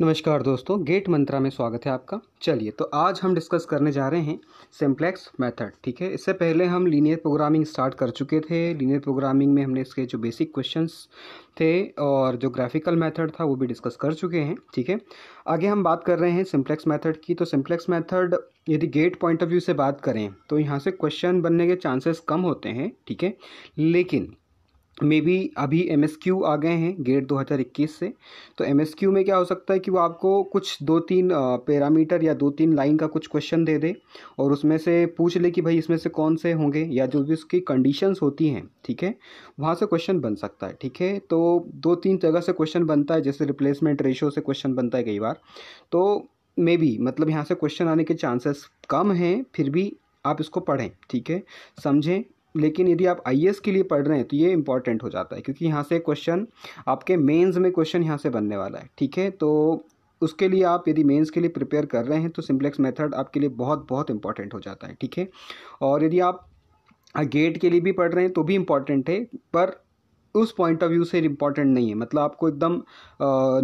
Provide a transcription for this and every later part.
नमस्कार दोस्तों गेट मंत्रा में स्वागत है आपका चलिए तो आज हम डिस्कस करने जा रहे हैं सिम्प्लेक्स मेथड ठीक है इससे पहले हम लीनियर प्रोग्रामिंग स्टार्ट कर चुके थे लीनियर प्रोग्रामिंग में हमने इसके जो बेसिक क्वेश्चंस थे और जो ग्राफिकल मेथड था वो भी डिस्कस कर चुके हैं ठीक है आगे हम बात कर रहे हैं सिम्प्लेक्स मैथड की तो सिम्प्लेक्स मैथड यदि गेट पॉइंट ऑफ व्यू से बात करें तो यहाँ से क्वेश्चन बनने के चांसेस कम होते हैं ठीक है लेकिन मे भी अभी एम एस क्यू आ गए हैं गेट 2021 से तो एम एस क्यू में क्या हो सकता है कि वो आपको कुछ दो तीन पैरामीटर या दो तीन लाइन का कुछ क्वेश्चन दे दे और उसमें से पूछ ले कि भाई इसमें से कौन से होंगे या जो भी उसकी कंडीशंस होती हैं ठीक है वहाँ से क्वेश्चन बन सकता है ठीक है तो दो तीन जगह से क्वेश्चन बनता है जैसे रिप्लेसमेंट रेशो से क्वेश्चन बनता है कई बार तो मे बी मतलब यहाँ से क्वेश्चन आने के चांसेस कम हैं फिर भी आप इसको पढ़ें ठीक है समझें लेकिन यदि आप आई e के लिए पढ़ रहे हैं तो ये इंपॉर्टेंट हो जाता है क्योंकि यहाँ से क्वेश्चन आपके मेंस में क्वेश्चन यहाँ से बनने वाला है ठीक है तो उसके लिए आप यदि मेंस के लिए प्रिपेयर कर रहे हैं तो सिम्प्लेक्स मेथड आपके लिए बहुत बहुत इंपॉर्टेंट हो जाता है ठीक है और यदि आप गेट के लिए भी पढ़ रहे हैं तो भी इम्पॉर्टेंट है पर उस पॉइंट ऑफ व्यू से इम्पॉर्टेंट नहीं है मतलब आपको एकदम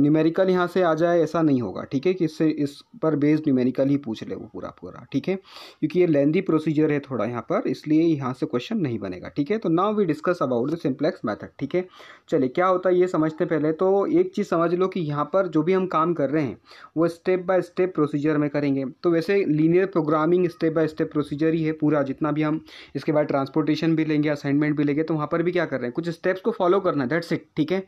न्यूमेरिकल यहाँ से आ जाए ऐसा नहीं होगा ठीक है कि इससे इस पर बेस्ड न्यूमेरिकल ही पूछ ले वो पूरा पूरा ठीक है क्योंकि ये लेंदी प्रोसीजर है थोड़ा यहाँ पर इसलिए यहाँ से क्वेश्चन नहीं बनेगा ठीक है तो now we discuss about the simplex method ठीक है चलिए क्या होता है ये समझते पहले तो एक चीज़ समझ लो कि यहाँ पर जो भी हम काम कर रहे हैं वो स्टेप बाय स्टेप प्रोसीजर में करेंगे तो वैसे linear programming step by step procedure ही है पूरा जितना भी हम इसके बाद ट्रांसपोर्टेशन भी लेंगे असाइनमेंट भी लेंगे तो वहाँ पर भी क्या कर रहे हैं कुछ स्टेप्स को फॉलो करना दैट्स इट ठीक है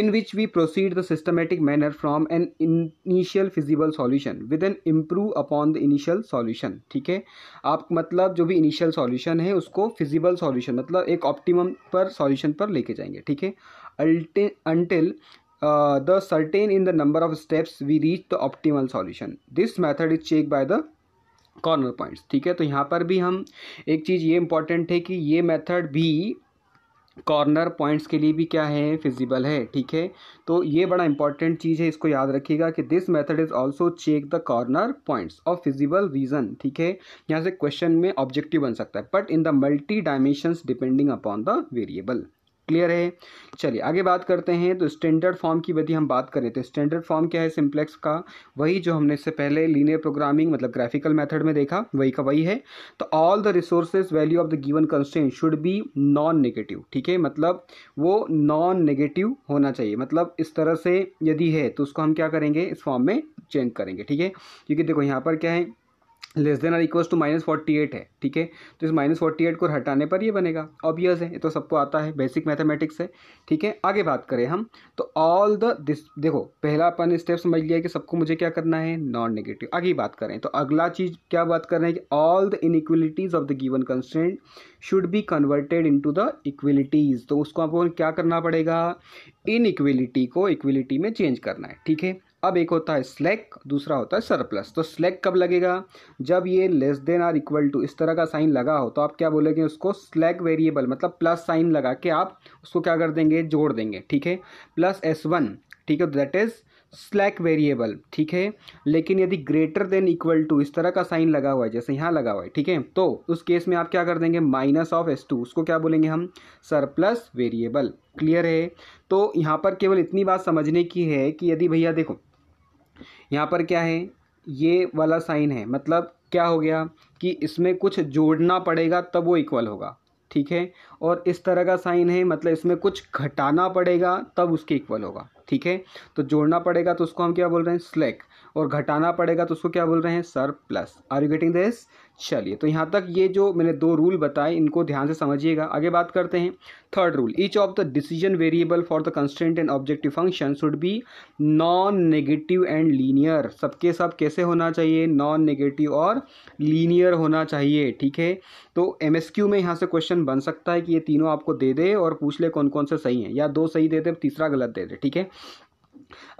in which we proceed the systematic manner from an initial feasible solution with an improve upon the initial solution ठीक है आप मतलब जो भी इनिशियल सॉल्यूशन है उसको फिजिबल सॉल्यूशन मतलब एक ऑप्टिमम पर सॉल्यूशन पर लेके जाएंगे ठीक है until the certain in the number of steps we reach the optimal solution this method is check by the corner points ठीक है तो यहाँ पर भी हम एक चीज़ ये इंपॉर्टेंट है कि ये मैथड भी कॉर्नर पॉइंट्स के लिए भी क्या है फिजिबल है ठीक है तो ये बड़ा इंपॉर्टेंट चीज़ है इसको याद रखिएगा कि this method is also check the corner points of feasible region ठीक है यहाँ से क्वेश्चन में ऑब्जेक्टिव बन सकता है but in the multi dimensions depending upon the variable clear है चलिए आगे बात करते हैं तो स्टैंडर्ड फॉर्म की यदि हम बात करें तो स्टैंडर्ड फॉर्म क्या है सिम्प्लेक्स का वही जो हमने इससे पहले लीनियर प्रोग्रामिंग मतलब ग्राफिकल मेथड में देखा वही का वही है तो all the resources value of the given constant should be non negative ठीक है मतलब वो नॉन नेगेटिव होना चाहिए मतलब इस तरह से यदि है तो उसको हम क्या करेंगे इस फॉर्म में चेंज करेंगे ठीक है क्योंकि देखो यहाँ पर क्या है लेस देन और equals to minus forty eight है ठीक है तो इस माइनस फोर्टी एट को हटाने पर ये बनेगा ऑब्वियस है ये तो सबको आता है बेसिक मैथमेटिक्स है ठीक है आगे बात करें हम तो ऑल द दिस देखो पहला अपन स्टेप समझ लिया कि सबको मुझे क्या करना है नॉन नेगेटिव आगे बात करें तो अगला चीज़ क्या बात कर रहे हैं कि all the inequalities of the given constant should be converted to the equalities तो उसको आपको क्या करना पड़ेगा इनइक्वलिटी को इक्वलिटी में चेंज करना है ठीक है अब एक होता है स्लैक दूसरा होता है सरप्लस तो स्लैक कब लगेगा जब ये less than or equal to इस तरह का साइन लगा हो तो आप क्या बोलेंगे उसको स्लैक वेरिएबल मतलब प्लस साइन लगा के आप उसको क्या कर देंगे जोड़ देंगे ठीक है प्लस एस वन ठीक है दैट इज़ स्लैक वेरिएबल ठीक है लेकिन यदि ग्रेटर देन इक्वल टू इस तरह का साइन लगा हुआ है जैसे यहाँ लगा हुआ है ठीक है तो उस केस में आप क्या कर देंगे माइनस ऑफ एस टू उसको क्या बोलेंगे हम सरप्लस वेरिएबल क्लियर है तो यहाँ पर केवल इतनी बात समझने की है कि यदि भैया देखो यहाँ पर क्या है ये वाला साइन है मतलब क्या हो गया कि इसमें कुछ जोड़ना पड़ेगा तब वो इक्वल होगा ठीक है और इस तरह का साइन है मतलब इसमें कुछ घटाना पड़ेगा तब उसके इक्वल होगा ठीक है तो जोड़ना पड़ेगा तो उसको हम क्या बोल रहे हैं स्लैक और घटाना पड़ेगा तो उसको क्या बोल रहे हैं surplus are you getting this चलिए तो यहाँ तक ये जो मैंने दो रूल बताए इनको ध्यान से समझिएगा आगे बात करते हैं third rule each of the decision variable for the constant and objective function should be non negative and linear सबके सब कैसे होना चाहिए नॉन नेगेटिव और लीनियर होना चाहिए ठीक है तो एम में यहाँ से क्वेश्चन बन सकता है कि ये तीनों आपको दे दे और पूछ ले कौन कौन से सही हैं या दो सही दे दे तीसरा गलत दे दे ठीक है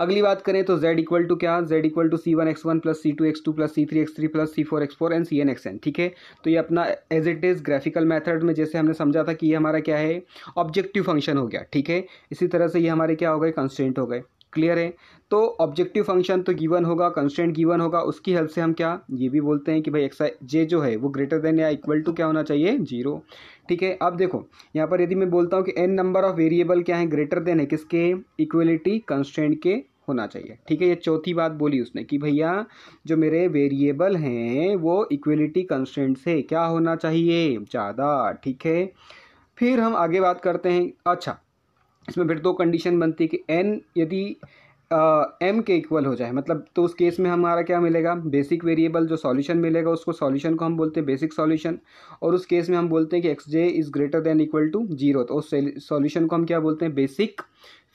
अगली बात करें तो z इक्वल टू क्या z equal to c one x one plus c two x two plus c three x three plus c four x four and c n x n ठीक है तो ये अपना as it is graphical method में जैसे हमने समझा था कि ये हमारा क्या है ऑब्जेक्टिव फंक्शन हो गया ठीक है इसी तरह से ये हमारे क्या हो गए कंस्टेंट हो गए क्लियर है तो ऑब्जेक्टिव फंक्शन तो गिवन होगा कंस्टेंट गिवन होगा उसकी हेल्प से हम क्या ये भी बोलते हैं कि भाई एक्सा जे जो है वो ग्रेटर देन या इक्वल टू क्या होना चाहिए जीरो ठीक है अब देखो यहाँ पर यदि मैं बोलता हूँ कि एन नंबर ऑफ वेरिएबल क्या है ग्रेटर देन है किसके इक्वलिटी कंस्टेंट के होना चाहिए ठीक है ये चौथी बात बोली उसने कि भैया जो मेरे वेरिएबल हैं वो इक्वलिटी कंस्टेंट से क्या होना चाहिए ज़्यादा ठीक है फिर हम आगे बात करते हैं अच्छा इसमें फिर दो कंडीशन बनती है कि एन यदि एम के इक्वल हो जाए मतलब तो उस केस में हमारा क्या मिलेगा बेसिक वेरिएबल जो सॉल्यूशन मिलेगा उसको सॉल्यूशन को हम बोलते हैं बेसिक सॉल्यूशन और उस केस में हम बोलते हैं कि x j is greater than equal to zero तो उस सॉल्यूशन को हम क्या बोलते हैं बेसिक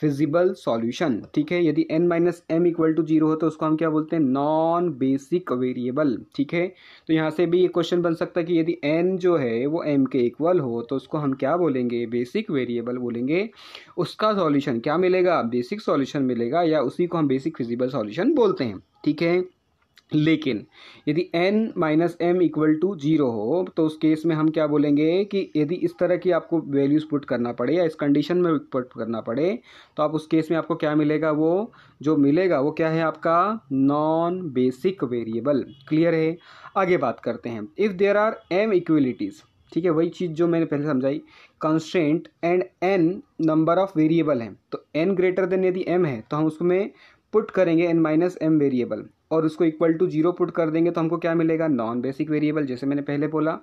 फिजिबल सॉल्यूशन ठीक है यदि n minus m equal to zero हो तो उसको हम क्या बोलते हैं नॉन बेसिक वेरिएबल ठीक है तो यहाँ से भी ये क्वेश्चन बन सकता है कि यदि एन जो है वो एम के इक्वल हो तो उसको हम क्या बोलेंगे बेसिक वेरिएबल बोलेंगे उसका सॉल्यूशन क्या मिलेगा बेसिक सॉल्यूशन मिलेगा या उसी को हम बेसिक फिजिबल सॉल्यूशन बोलते हैं ठीक है लेकिन यदि n minus m equal to zero हो तो उस केस में हम क्या बोलेंगे कि यदि इस तरह की आपको वैल्यूज़ पुट करना पड़े या इस कंडीशन में पुट करना पड़े तो आप उस केस में आपको क्या मिलेगा वो जो मिलेगा वो क्या है आपका नॉन बेसिक वेरिएबल क्लियर है आगे बात करते हैं if there are m equalities ठीक है वही चीज़ जो मैंने पहले समझाई constant and n number of variable हैं तो एन ग्रेटर देन यदि एम है तो हम उसमें पुट करेंगे एन माइनस एम वेरिएबल और उसको इक्वल टू जीरो पुट कर देंगे तो हमको क्या मिलेगा नॉन बेसिक वेरिएबल जैसे मैंने पहले बोला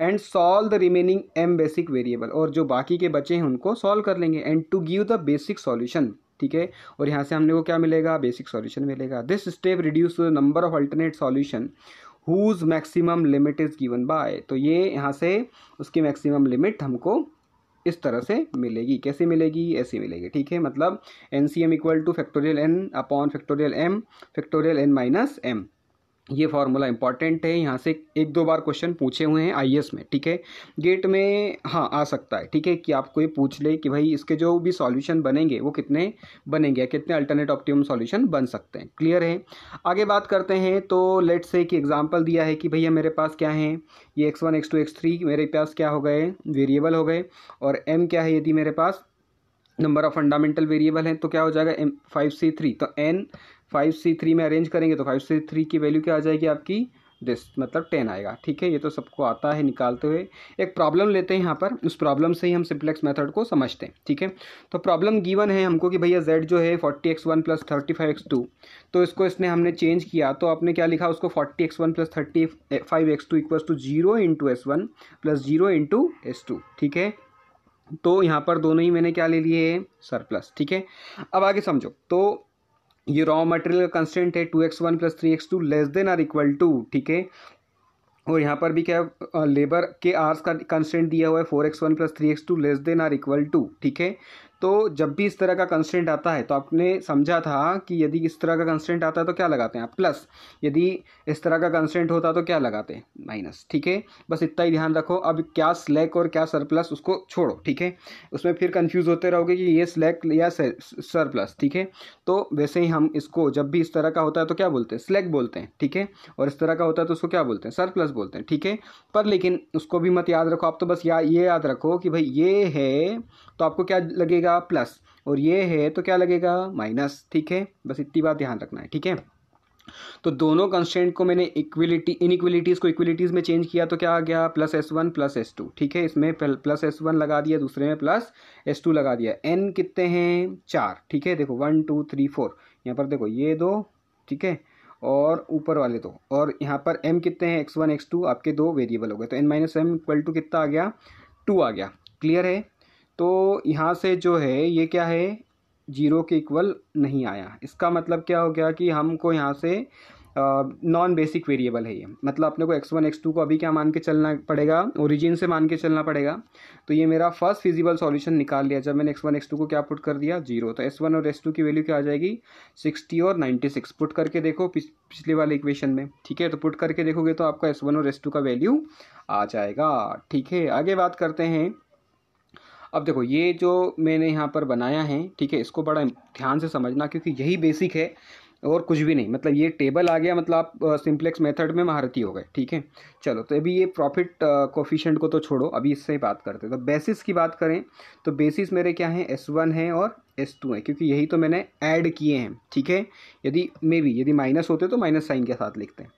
and solve the remaining m basic variable और जो बाकी के बचे हैं उनको सॉल्व कर लेंगे and to give the basic solution ठीक है और यहाँ से हमने को क्या मिलेगा बेसिक सॉल्यूशन मिलेगा this step reduce the number of alternate solution whose maximum limit is given by तो ये यहाँ से उसकी मैक्सिमम लिमिट हमको इस तरह से मिलेगी कैसे मिलेगी ऐसे मिलेगी ठीक है मतलब n c m equal to factorial n upon factorial m factorial n minus m ये फार्मूला इंपॉर्टेंट है यहाँ से एक दो बार क्वेश्चन पूछे हुए हैं आई में ठीक है गेट में हाँ आ सकता है ठीक है कि आपको ये पूछ ले कि भाई इसके जो भी सॉल्यूशन बनेंगे वो कितने बनेंगे कितने अल्टरनेट ऑप्टिमम सॉल्यूशन बन सकते हैं क्लियर है आगे बात करते हैं तो लेट से कि एग्जाम्पल दिया है कि भैया मेरे पास क्या है ये x one x two x three मेरे पास क्या हो गए वेरिएबल हो गए और एम क्या है यदि मेरे पास नंबर ऑफ फंडामेंटल वेरिएबल हैं तो क्या हो जाएगा एम फाइव सी थ्री तो एन फाइव सी थ्री में अरेंज करेंगे तो फाइव सी थ्री की वैल्यू क्या आ जाएगी आपकी दिस मतलब टेन आएगा ठीक है ये तो सबको आता है निकालते हुए एक प्रॉब्लम लेते हैं यहाँ पर उस प्रॉब्लम से ही हम सिम्प्लेक्स मेथड को समझते हैं ठीक है तो प्रॉब्लम गिवन है हमको कि भैया जेड जो है forty x one plus thirty five x two तो इसको इसने हमने चेंज किया तो आपने क्या लिखा उसको forty x one plus thirty five x two equals to zero into s one plus zero into s two ठीक है तो यहाँ पर दोनों ही मैंने क्या ले लिए है सरप्लस ठीक है अब आगे समझो तो ये रॉ मटेरियल का कंस्टेंट है two x one plus three x two less than or equal to ठीक है और यहाँ पर भी क्या लेबर के आर्स का कंस्टेंट दिया हुआ है four x one plus three x two less than or equal to ठीक है तो जब भी इस तरह का कंस्टेंट आता है तो आपने समझा था कि यदि इस तरह का कंस्टेंट आता है तो क्या लगाते हैं आप प्लस यदि इस तरह का कंस्टेंट होता तो क्या लगाते हैं माइनस ठीक है बस इतना ही ध्यान रखो अब क्या स्लैक और क्या सरप्लस उसको छोड़ो ठीक है उसमें फिर कन्फ्यूज़ होते रहोगे कि ये स्लैक या सरप्लस ठीक है तो वैसे ही हम इसको जब भी इस तरह का होता है तो क्या बोलते हैं स्लैक बोलते हैं ठीक है और इस तरह का होता है तो उसको क्या बोलते हैं सरप्लस बोलते हैं ठीक है पर लेकिन उसको भी मत याद रखो आप तो बस या ये याद रखो कि भाई ये है तो आपको क्या लगेगा लगेगा प्लस और ये है तो क्या लगेगा माइनस ठीक है बस इतनी बात ध्यान रखना है ठीक है तो दोनों कंस्टेंट को मैंने इक्विलिटी इनइक्विलिटीज़ को इक्विलिटीज़ में चेंज किया तो क्या आ गया plus s one plus s two ठीक है इसमें प्लस एस वन लगा दिया दूसरे में प्लस एस टू लगा दिया एन कितने हैं चार ठीक है देखो वन टू थ्री फोर यहाँ पर देखो ये दो ठीक है और ऊपर वाले दो और यहाँ पर एम कितने हैं एक्स वन एक्स टू आपके दो वेरिएबल हो गए तो n minus m equal to कितना आ गया टू आ गया क्लियर है तो यहाँ से जो है ये क्या है जीरो के इक्वल नहीं आया इसका मतलब क्या हो गया कि हमको यहाँ से नॉन बेसिक वेरिएबल है ये मतलब अपने को एक्स वन एक्स टू को अभी क्या मान के चलना पड़ेगा ओरिजिन से मान के चलना पड़ेगा तो ये मेरा फर्स्ट फिजिबल सॉल्यूशन निकाल लिया जब मैंने एक्स वन एक्स टू को क्या पुट कर दिया जीरो तो एस वन और एस टू की वैल्यू क्या आ जाएगी सिक्सटी और नाइन्टी सिक्स पुट करके देखो पिछ, पिछले वाले इक्वेशन में ठीक है तो पुट करके देखोगे तो आपका एस वन और एस टू का वैल्यू आ जाएगा ठीक है आगे बात करते हैं अब देखो ये जो मैंने यहाँ पर बनाया है ठीक है इसको बड़ा ध्यान से समझना क्योंकि यही बेसिक है और कुछ भी नहीं मतलब ये टेबल आ गया मतलब आप सिंप्लेक्स मेथड में महारती हो गए ठीक है चलो तो अभी ये प्रॉफिट कोफिशेंट को तो छोड़ो अभी इससे ही बात करते हैं तो बेसिस की बात करें तो बेसिस मेरे क्या हैं एस वन है और एस टू है क्योंकि यही तो मैंने ऐड किए हैं ठीक है यदि मे बी यदि माइनस होते तो माइनस साइन के साथ लिखते हैं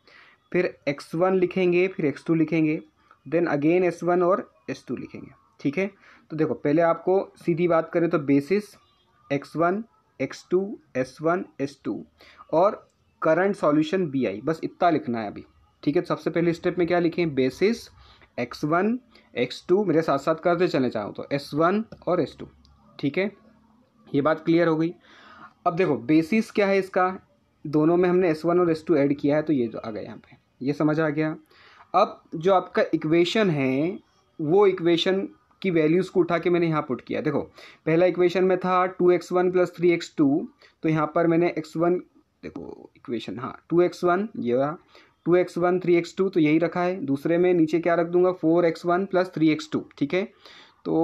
फिर एक्स वन लिखेंगे फिर एक्स टू लिखेंगे देन अगेन एस वन और एस टू लिखेंगे ठीक है तो देखो पहले आपको सीधी बात करें तो basis x one x two S one S two और करंट सॉल्यूशन बी आई बस इतना लिखना है अभी ठीक है तो सबसे पहले स्टेप में क्या लिखें basis x one x two मेरे साथ साथ करते चले चाहूँ तो एस वन और एस टू ठीक है ये बात क्लियर हो गई अब देखो बेसिस क्या है इसका दोनों में हमने एस वन और एस टू ऐड किया है तो ये जो आ गया यहाँ पे ये समझ आ गया अब जो आपका इक्वेशन है वो इक्वेशन की वैल्यूज़ को उठा के मैंने यहाँ पुट किया देखो पहला इक्वेशन में था two x one plus three x two तो यहाँ पर मैंने एक्स वन देखो इक्वेशन हाँ टू एक्स वन ये रहा two x one three x two तो यही रखा है दूसरे में नीचे क्या रख दूंगा four x one plus three x two ठीक है तो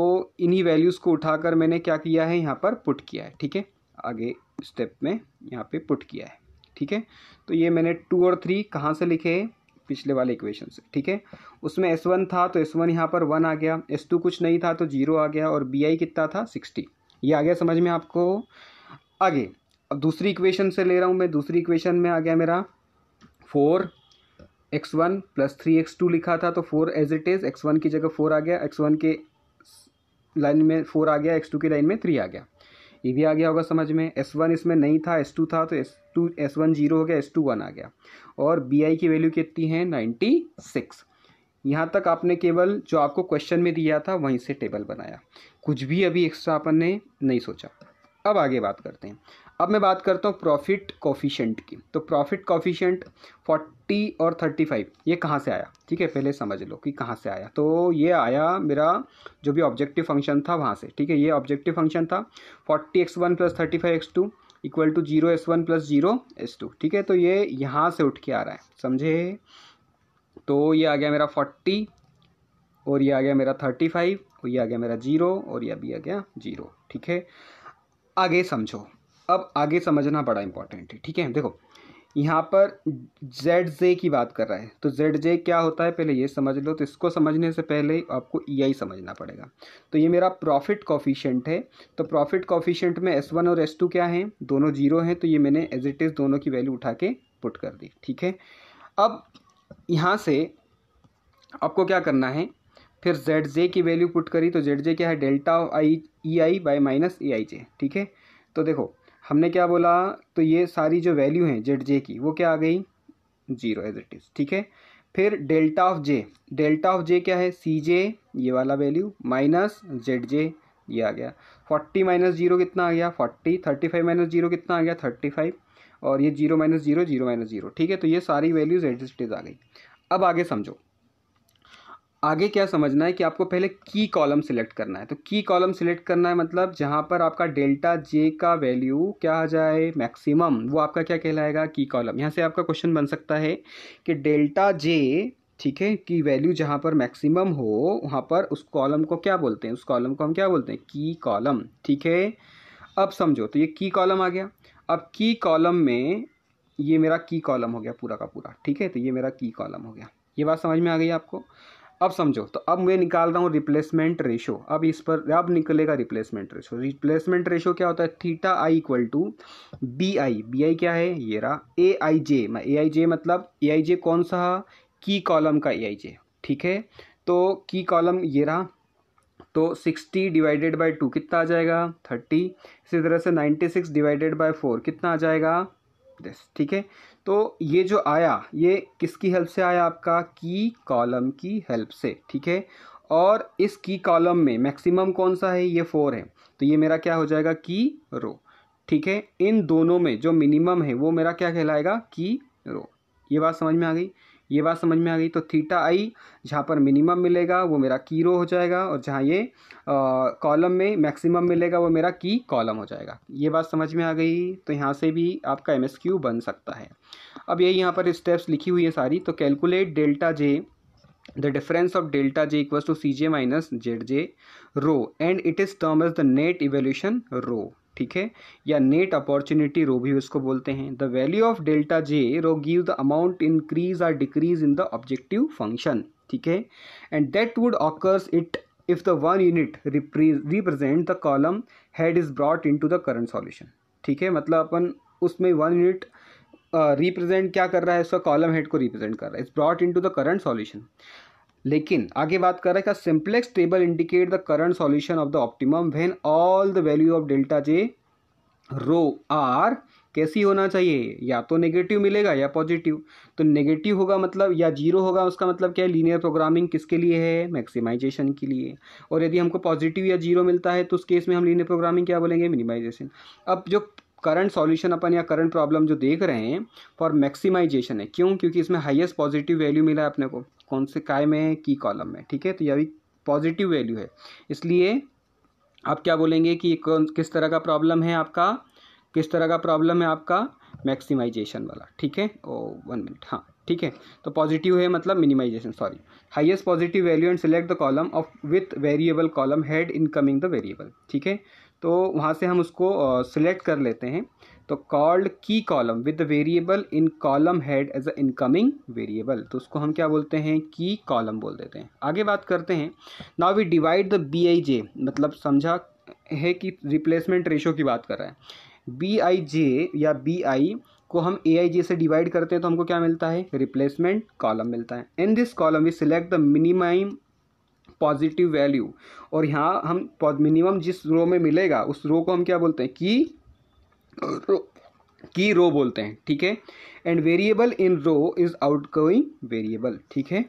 इन्हीं वैल्यूज़ को उठाकर मैंने क्या किया है यहाँ पर पुट किया है ठीक है आगे स्टेप में यहाँ पर पुट किया है ठीक है तो ये मैंने टू और थ्री कहाँ से लिखे पिछले वाले इक्वेशन से ठीक है उसमें एस वन था तो एस वन यहाँ पर वन आ गया एस टू कुछ नहीं था तो जीरो आ गया और बी आई कितना था सिक्सटी ये आ गया समझ में आपको आगे अब दूसरी इक्वेशन से ले रहा हूँ मैं दूसरी इक्वेशन में आ गया मेरा four x one plus three x two लिखा था तो four as it is x one की जगह फोर आ गया एक्स वन के लाइन में फोर आ गया एक्स टू की लाइन में थ्री आ गया ये भी आ गया होगा समझ में एस वन इसमें नहीं था एस टू था तो s two S one zero हो गया एस टू वन आ गया और बी आई की वैल्यू कितनी है नाइन्टी सिक्स यहाँ तक आपने केवल जो आपको क्वेश्चन में दिया था वहीं से टेबल बनाया कुछ भी अभी एक्स्ट्रा अपन ने नहीं सोचा अब आगे बात करते हैं अब मैं बात करता हूँ प्रॉफिट कॉफिशेंट की तो प्रॉफिट कॉफिशेंट 40 और 35 ये कहाँ से आया ठीक है पहले समझ लो कि कहाँ से आया तो ये आया मेरा जो भी ऑब्जेक्टिव फंक्शन था वहाँ से ठीक है ये ऑब्जेक्टिव फंक्शन था forty x one plus thirty five x two equal to zero s one plus zero s two ठीक है तो ये यहाँ से उठ के आ रहा है समझे तो ये आ गया मेरा फोर्टी और ये आ गया मेरा थर्टी फाइव और ये आ गया मेरा जीरो और ये अभी आ गया जीरो ठीक है आगे समझो अब आगे समझना बड़ा इंपॉर्टेंट है ठीक है देखो यहाँ पर जेड जे की बात कर रहा है तो जेड जे क्या होता है पहले ये समझ लो तो इसको समझने से पहले आपको ई e आई समझना पड़ेगा तो ये मेरा प्रॉफिट कॉफिशेंट है तो प्रॉफिट कॉफिशेंट में एस वन और एस टू क्या है दोनों जीरो हैं तो ये मैंने एज इट इज़ दोनों की वैल्यू उठा के पुट कर दी ठीक है अब यहाँ से आपको क्या करना है फिर जेड जे की वैल्यू पुट करी तो जेड जे क्या है delta I E I by minus E I J ठीक है तो देखो हमने क्या बोला तो ये सारी जो वैल्यू हैं जेड जे की वो क्या आ गई जीरो एज इट इज़ ठीक है फिर delta of J delta of J क्या है सी जे ये वाला वैल्यू माइनस जेड जे ये आ गया फोर्टी माइनस जीरो कितना आ गया forty thirty five minus zero कितना आ गया थर्टी फाइव और ये zero minus zero zero minus zero ठीक है तो ये सारी वैल्यूज एडजस्टेज आ गई अब आगे समझो आगे क्या समझना है कि आपको पहले की कॉलम सिलेक्ट करना है तो की कॉलम सिलेक्ट करना है मतलब जहाँ पर आपका डेल्टा जे का वैल्यू क्या आ जाए मैक्सिमम वो आपका क्या कहलाएगा की कॉलम यहाँ से आपका क्वेश्चन बन सकता है कि डेल्टा जे ठीक है की वैल्यू जहाँ पर मैक्सिमम हो वहाँ पर उस कॉलम को क्या बोलते हैं उस कॉलम को हम क्या बोलते हैं की कॉलम ठीक है अब समझो तो ये की कॉलम आ गया अब की कॉलम में ये मेरा की कॉलम हो गया पूरा का पूरा ठीक है तो ये मेरा की कॉलम हो गया ये बात समझ में आ गई आपको अब समझो तो अब मैं निकाल रहा हूँ रिप्लेसमेंट रेशो अब इस पर अब निकलेगा रिप्लेसमेंट रेशो रिप्लेसमेंट रेशो क्या होता है theta I equal to B I B I क्या है ये रहा ए आई जे ए आई जे मतलब ए आई जे कौन सा की कॉलम का ए आई जे ठीक है तो की कॉलम ये रहा तो सिक्सटी डिवाइडेड बाई टू कितना आ जाएगा थर्टी इसी तरह से ninety six divided by four कितना आ जाएगा दस ठीक है तो ये जो आया ये किसकी हेल्प से आया आपका की कॉलम की हेल्प से ठीक है और इस की कॉलम में मैक्सिमम कौन सा है ये फोर है तो ये मेरा क्या हो जाएगा की रो ठीक है इन दोनों में जो मिनिमम है वो मेरा क्या कहलाएगा की रो ये बात समझ में आ गई ये बात समझ में आ गई तो थीटा आई जहाँ पर मिनिमम मिलेगा वो मेरा की रो हो जाएगा और जहाँ ये कॉलम में मैक्सिमम मिलेगा वो मेरा की कॉलम हो जाएगा ये बात समझ में आ गई तो यहाँ से भी आपका एम बन सकता है अब यही यहाँ पर स्टेप्स लिखी हुई है सारी तो calculate delta J the of delta J equal to C J minus Z J row and it is term is the net evaluation row ठीक है या नेट अपॉर्चुनिटी रो भी उसको बोलते हैं the value of delta J row give the amount increase or decrease in the objective function ठीक है and that would occurs it the one unit represent the column column is is into the current solution ठीक है मतलब अपन उसमें one unit represent क्या कर रहा है उसका कॉलम हेड को रिप्रेजेंट कर रहा है it's brought to the current solution लेकिन आगे बात कर रहा है simplex table indicate the current solution of the optimum when all the value of delta J row are कैसी होना चाहिए या तो नेगेटिव मिलेगा या पॉजिटिव तो नेगेटिव होगा मतलब या जीरो होगा उसका मतलब क्या है लीनियर प्रोग्रामिंग किसके लिए है मैक्सिमाइजेशन के लिए और यदि हमको पॉजिटिव या जीरो मिलता है तो उस केस में हम लीनियर प्रोग्रामिंग क्या बोलेंगे मिनिमाइजेशन अब जो करंट सॉल्यूशन अपन या करंट प्रॉब्लम जो देख रहे हैं फॉर मैक्सिमाइजेशन है क्यों क्योंकि इसमें हाईएस्ट पॉजिटिव वैल्यू मिला है अपने को कौन से काय में है की कॉलम में ठीक है तो यह भी पॉजिटिव वैल्यू है इसलिए आप क्या बोलेंगे कि कौन किस तरह का प्रॉब्लम है आपका किस तरह का प्रॉब्लम है आपका मैक्सिमाइजेशन वाला ठीक है ओ वन मिनट हाँ ठीक है तो पॉजिटिव है मतलब minimization sorry highest positive value and select the column of with variable column head incoming the variable ठीक है तो वहाँ से हम उसको सिलेक्ट uh, कर लेते हैं तो called key column with variable in column head as a incoming variable तो उसको हम क्या बोलते हैं की कॉलम बोल देते हैं आगे बात करते हैं now we divide the B I J मतलब समझा है कि रिप्लेसमेंट रेशो की बात कर रहा है बी आई जे या बी आई को हम ए आई जे से डिवाइड करते हैं तो हमको क्या मिलता है रिप्लेसमेंट कॉलम मिलता है in this column we select the minimum positive value और यहाँ हम मिनिमम जिस रो में मिलेगा उस रो को हम क्या बोलते हैं की रो की रो बोलते हैं ठीक है and variable in row is outgoing variable ठीक है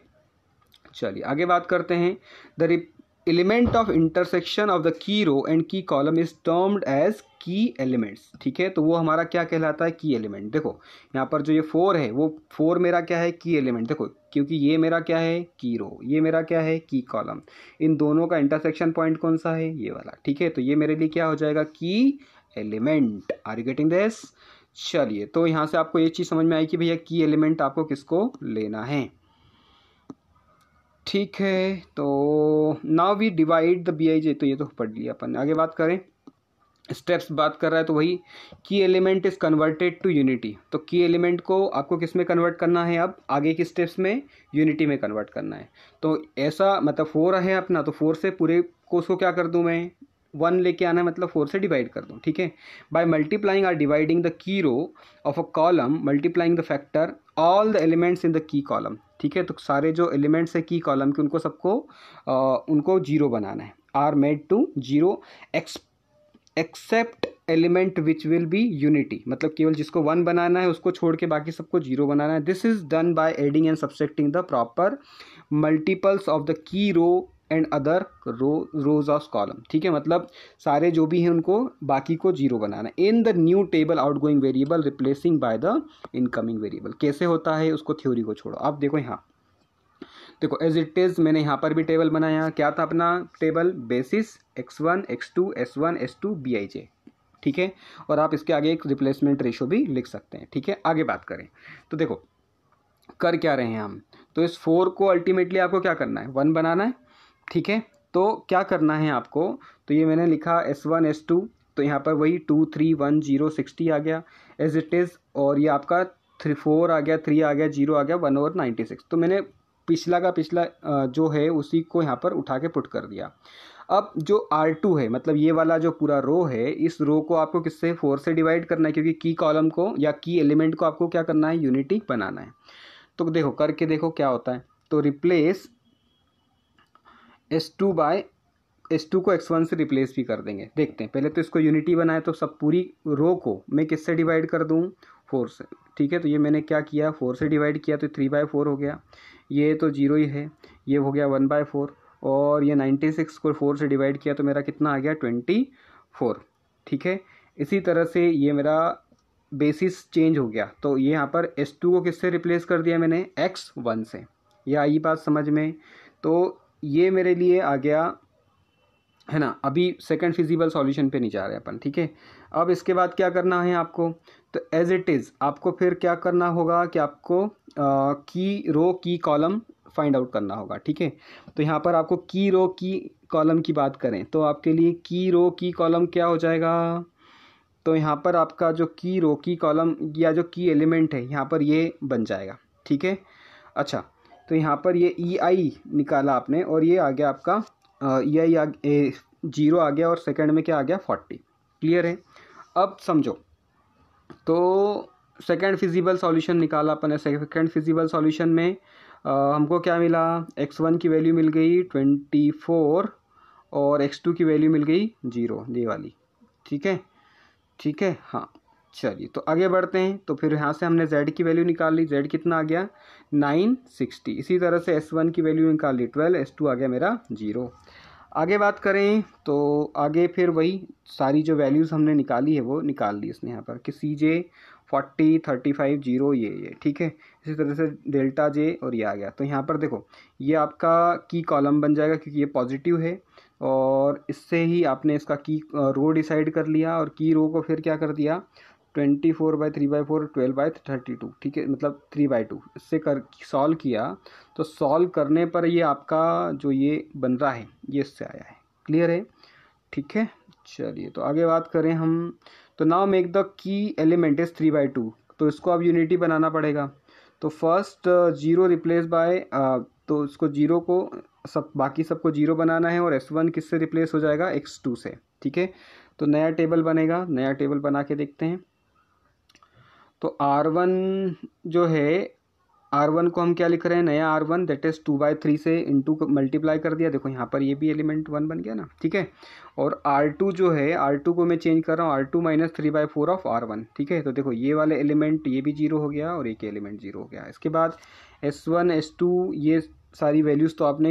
चलिए आगे बात करते हैं the element of intersection of the key row and key column is termed as key elements ठीक है तो वो हमारा क्या कहलाता है की एलिमेंट देखो यहाँ पर जो ये फोर है वो फोर मेरा क्या है की एलिमेंट देखो क्योंकि ये मेरा क्या है की रो ये मेरा क्या है की कॉलम इन दोनों का इंटरसेक्शन पॉइंट कौन सा है ये वाला ठीक है तो ये मेरे लिए क्या हो जाएगा key element are you getting this चलिए तो यहाँ से आपको ये चीज़ समझ में आई कि भैया की एलिमेंट आपको किसको लेना है ठीक है तो now we divide the B I J तो ये तो पढ़ लिया अपन आगे बात करें स्टेप्स बात कर रहा है तो वही key element is converted to unity तो की एलिमेंट को आपको किस में कन्वर्ट करना है अब आगे के स्टेप्स में यूनिटी में कन्वर्ट करना है तो ऐसा मतलब फोर है अपना तो फोर से पूरे को उसको क्या कर दूँ मैं वन लेके आना है मतलब फोर से डिवाइड कर दो ठीक है by multiplying or dividing the key row of a column multiplying the factor all the elements in the key column ठीक है तो सारे जो एलिमेंट्स है की कॉलम के उनको सबको उनको जीरो बनाना है or made to zero except element which will be unity मतलब केवल जिसको वन बनाना है उसको छोड़ के बाकी सबको जीरो बनाना है this is done by adding and subtracting the proper multiples of the key row and other row rows of column ठीक है मतलब सारे जो भी हैं उनको बाकी को जीरो बनाना in the new table outgoing variable replacing by the incoming variable कैसे होता है उसको थ्योरी को छोड़ो आप देखो यहाँ देखो एज इट इज़ मैंने यहाँ पर भी टेबल बनाया क्या था अपना table basis x one x two S one S two B I J ठीक है और आप इसके आगे एक रिप्लेसमेंट रेशो भी लिख सकते हैं ठीक है आगे बात करें तो देखो कर क्या रहे हैं हम तो इस फोर को अल्टीमेटली आपको क्या करना है वन बनाना है ठीक है तो क्या करना है आपको तो ये मैंने लिखा एस वन एस टू तो यहाँ पर वही two three one zero sixty आ गया एज इट इज़ और ये आपका थ्री फोर आ गया थ्री आ गया जीरो आ गया वन ओवर नाइन्टी सिक्स तो मैंने पिछला का पिछला जो है उसी को यहाँ पर उठा के पुट कर दिया अब जो आर टू है मतलब ये वाला जो पूरा रो है इस रो को आपको किससे फोर से डिवाइड करना है क्योंकि की कॉलम को या की एलिमेंट को आपको क्या करना है यूनिटी बनाना है तो देखो करके देखो क्या होता है तो replace S two by S two को एक्स वन से रिप्लेस भी कर देंगे देखते हैं पहले तो इसको यूनिटी बनाए तो सब पूरी रो को मैं किससे डिवाइड कर दूँ फोर से ठीक है तो ये मैंने क्या किया फोर से डिवाइड किया तो थ्री बाय फोर हो गया ये तो जीरो ही है ये हो गया वन बाय फोर और ये नाइन्टी सिक्स को फोर से डिवाइड किया तो मेरा कितना आ गया ट्वेंटी फोर ठीक है इसी तरह से ये मेरा बेसिस चेंज हो गया तो ये यहाँ पर एस टू को किससे रिप्लेस कर दिया मैंने एक्स वन से यह आई बात समझ में तो ये मेरे लिए आ गया है ना अभी सेकंड फिजिबल सॉल्यूशन पे नहीं जा रहे अपन ठीक है अब इसके बाद क्या करना है आपको तो एज इट इज़ आपको फिर क्या करना होगा कि आपको की रो की कॉलम फाइंड आउट करना होगा ठीक है तो यहाँ पर आपको की रो की कॉलम की बात करें तो आपके लिए की रो की कॉलम क्या हो जाएगा तो यहाँ पर आपका जो की रो की कॉलम या जो की एलिमेंट है यहाँ पर ये बन जाएगा ठीक है अच्छा तो यहाँ पर ये ई e आई निकाला आपने और ये आ गया आपका ई आई e आ जीरो आ गया और सेकंड में क्या आ गया फोर्टी क्लियर है अब समझो तो सेकंड फिजिबल सॉल्यूशन निकाला अपन ने सेकंड फिजिबल सॉल्यूशन में आ, हमको क्या मिला एक्स वन की वैल्यू मिल गई ट्वेंटी फोर और एक्स टू की वैल्यू मिल गई जीरो ये वाली ठीक है ठीक है हाँ चलिए तो आगे बढ़ते हैं तो फिर यहाँ से हमने z की वैल्यू निकाल ली z कितना आ गया नाइन सिक्सटी इसी तरह से एस वन की वैल्यू निकाल ली ट्वेल्व एस टू आ गया मेरा जीरो आगे बात करें तो आगे फिर वही सारी जो वैल्यूज़ हमने निकाली है वो निकाल दी इसने यहाँ पर कि C J forty thirty five zero ये ये ठीक है इसी तरह से डेल्टा जे और ये आ गया तो यहाँ पर देखो ये आपका की कॉलम बन जाएगा क्योंकि ये पॉजिटिव है और इससे ही आपने इसका की रो डिसाइड कर लिया और की रो को फिर क्या कर दिया twenty four by three by four twelve by thirty two ठीक है मतलब थ्री बाई टू इससे कर सॉल्व किया तो सॉल्व करने पर ये आपका जो ये बन रहा है ये इससे आया है क्लियर है ठीक है चलिए तो आगे बात करें हम तो now make the key element is three by two तो इसको अब यूनिटी बनाना पड़ेगा तो फर्स्ट जीरो रिप्लेस बाय तो इसको जीरो को सब बाकी सबको जीरो बनाना है और एस वन किससे रिप्लेस हो जाएगा एक्स टू से ठीक है तो नया टेबल बनेगा नया टेबल बना के देखते हैं तो आर वन जो है आर वन को हम क्या लिख रहे हैं नया R one that is two by three से इंटू मल्टीप्लाई कर दिया देखो यहाँ पर ये भी एलिमेंट वन बन गया ना ठीक है और आर टू जो है आर टू को मैं चेंज कर रहा हूँ R two minus three by four of R one ठीक है तो देखो ये वाले एलिमेंट ये भी जीरो हो गया और एक एलिमेंट जीरो हो गया इसके बाद एस वन एस टू ये सारी वैल्यूज़ तो आपने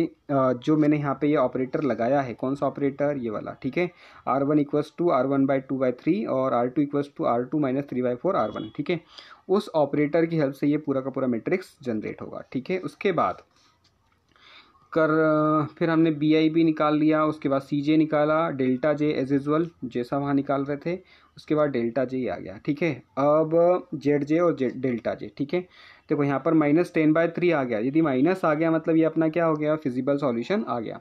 जो मैंने यहाँ पे ये ऑपरेटर लगाया है कौन सा ऑपरेटर ये वाला ठीक है R one equals two R one by two by three और R two equals two R two minus three by four R one ठीक है उस ऑपरेटर की हेल्प से ये पूरा का पूरा मैट्रिक्स जनरेट होगा ठीक है उसके बाद कर फिर हमने बी आई भी निकाल लिया उसके बाद सी जे निकाला डेल्टा जे एज यूजल जैसा वहाँ निकाल रहे थे उसके बाद डेल्टा जे आ गया ठीक है अब जेड जे और जेड डेल्टा जे ठीक है देखो यहाँ पर माइनस टेन बाय थ्री आ गया यदि माइनस आ गया मतलब ये अपना क्या हो गया फिजिबल सॉल्यूशन आ गया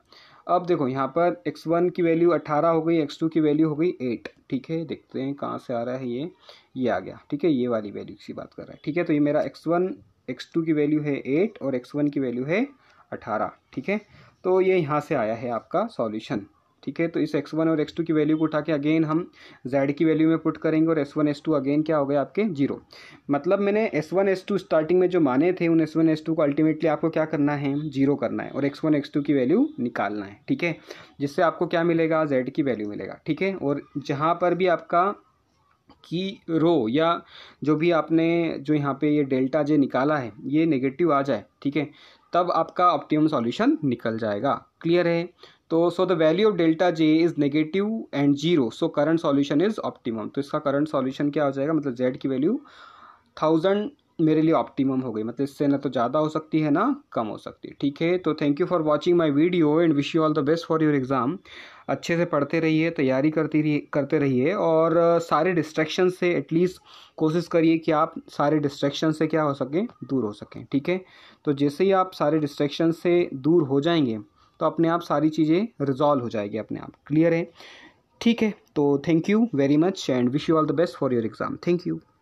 अब देखो यहाँ पर एक्स वन की वैल्यू अट्ठारह हो गई एक्स टू की वैल्यू हो गई एट ठीक है देखते हैं कहाँ से आ रहा है ये ये आ गया ठीक है ये वाली वैल्यू की बात कर रहा है ठीक है तो ये मेरा एक्स वन एक्स टू की वैल्यू है एट और एक्स वन की वैल्यू है अठारह ठीक है तो ये यहाँ से आया है आपका सॉल्यूशन ठीक है तो इस एक्स वन और एक्स टू की वैल्यू को उठा के अगेन हम जेड की वैल्यू में पुट करेंगे और S one S two again क्या हो गया आपके जीरो मतलब मैंने S one S two starting में जो माने थे उन एस वन एस टू को अल्टीमेटली आपको क्या करना है जीरो करना है और एक्स वन एक्स टू की वैल्यू निकालना है ठीक है जिससे आपको क्या मिलेगा जेड की वैल्यू मिलेगा ठीक है और जहाँ पर भी आपका की रो या जो भी आपने जो यहाँ पे ये डेल्टा जे निकाला है ये नेगेटिव आ जाए ठीक है तब आपका ऑप्टिमम सॉल्यूशन निकल जाएगा क्लियर है तो so the value of delta J is negative and zero so current solution is optimum तो इसका करंट सॉल्यूशन क्या हो जाएगा मतलब जेड की वैल्यू थाउजेंड मेरे लिए ऑप्टिमम हो गई मतलब इससे ना तो ज़्यादा हो सकती है ना कम हो सकती है ठीक है तो thank you for watching my video and wish you all the best for your exam अच्छे से पढ़ते रहिए तैयारी करती रही करते रहिए और सारे डिस्ट्रैक्शन से एटलीस्ट कोशिश करिए कि आप सारे डिस्ट्रैक्शन से क्या हो सकें दूर हो सकें ठीक है तो जैसे ही आप सारे डिस्ट्रैक्शन से दूर हो जाएंगे तो अपने आप सारी चीज़ें रिजॉल्व हो जाएगी अपने आप क्लियर है ठीक है तो thank you very much and wish you all the best for your exam thank you